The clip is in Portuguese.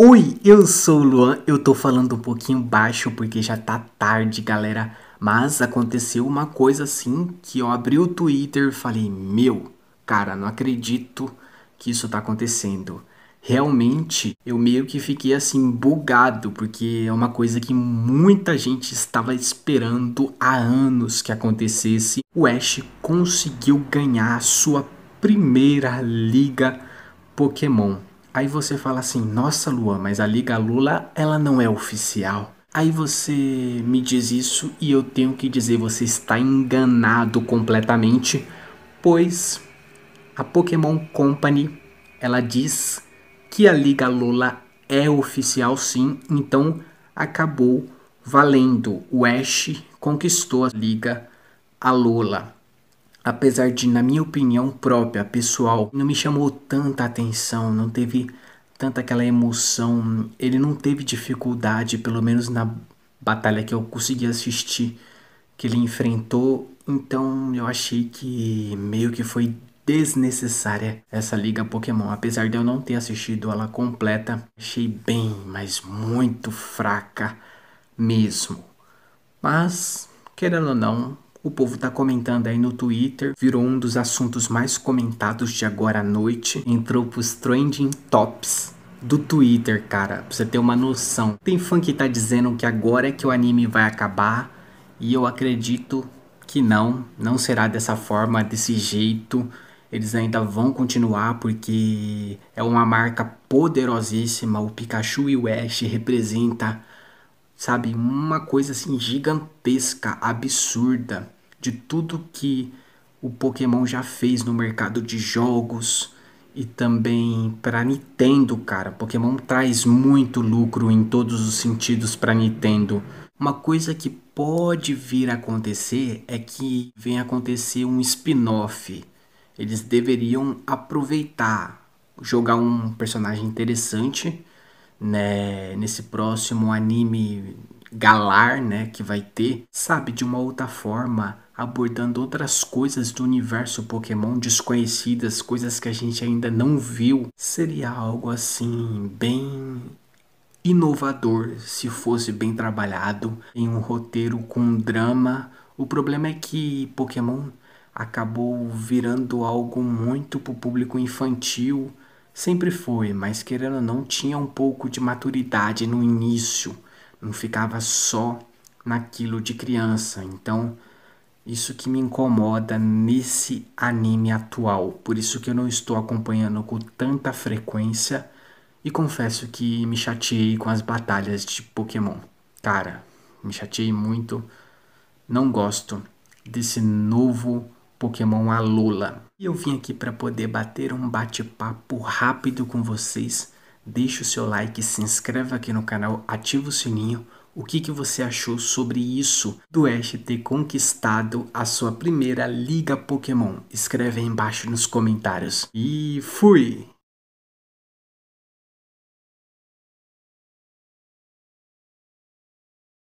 Oi, eu sou o Luan. Eu tô falando um pouquinho baixo porque já tá tarde, galera. Mas aconteceu uma coisa assim que eu abri o Twitter e falei: Meu, cara, não acredito que isso tá acontecendo. Realmente, eu meio que fiquei assim bugado porque é uma coisa que muita gente estava esperando há anos que acontecesse. O Ash conseguiu ganhar a sua primeira liga Pokémon. Aí você fala assim: nossa, Lua, mas a Liga Lula ela não é oficial. Aí você me diz isso e eu tenho que dizer: você está enganado completamente, pois a Pokémon Company ela diz que a Liga Lula é oficial sim, então acabou valendo. O Ash conquistou a Liga a Lula apesar de, na minha opinião própria, pessoal, não me chamou tanta atenção, não teve tanta aquela emoção, ele não teve dificuldade, pelo menos na batalha que eu consegui assistir, que ele enfrentou, então eu achei que meio que foi desnecessária essa liga Pokémon. Apesar de eu não ter assistido ela completa, achei bem, mas muito fraca mesmo. Mas, querendo ou não, o povo tá comentando aí no Twitter, virou um dos assuntos mais comentados de agora à noite, entrou pros trending tops do Twitter, cara, pra você ter uma noção. Tem fã que tá dizendo que agora é que o anime vai acabar, e eu acredito que não, não será dessa forma, desse jeito. Eles ainda vão continuar porque é uma marca poderosíssima. O Pikachu e o Ash representa sabe? Uma coisa assim gigantesca, absurda, de tudo que o Pokémon já fez no mercado de jogos e também para Nintendo, cara. Pokémon traz muito lucro em todos os sentidos para Nintendo. Uma coisa que pode vir a acontecer é que venha acontecer um spin-off. Eles deveriam aproveitar, jogar um personagem interessante né, nesse próximo anime galar, né, que vai ter, sabe, de uma outra forma, abordando outras coisas do universo Pokémon desconhecidas, coisas que a gente ainda não viu. Seria algo assim bem inovador se fosse bem trabalhado em um roteiro com drama. O problema é que Pokémon acabou virando algo muito para o público infantil Sempre foi, mas querendo ou não, tinha um pouco de maturidade no início. Não ficava só naquilo de criança. Então, isso que me incomoda nesse anime atual. Por isso que eu não estou acompanhando com tanta frequência. E confesso que me chateei com as batalhas de Pokémon. Cara, me chateei muito. Não gosto desse novo Pokémon Alola. E eu vim aqui para poder bater um bate-papo rápido com vocês. Deixe o seu like, se inscreva aqui no canal, ativa o sininho. O que, que você achou sobre isso do Ash ter conquistado a sua primeira Liga Pokémon? Escreve aí embaixo nos comentários. E fui!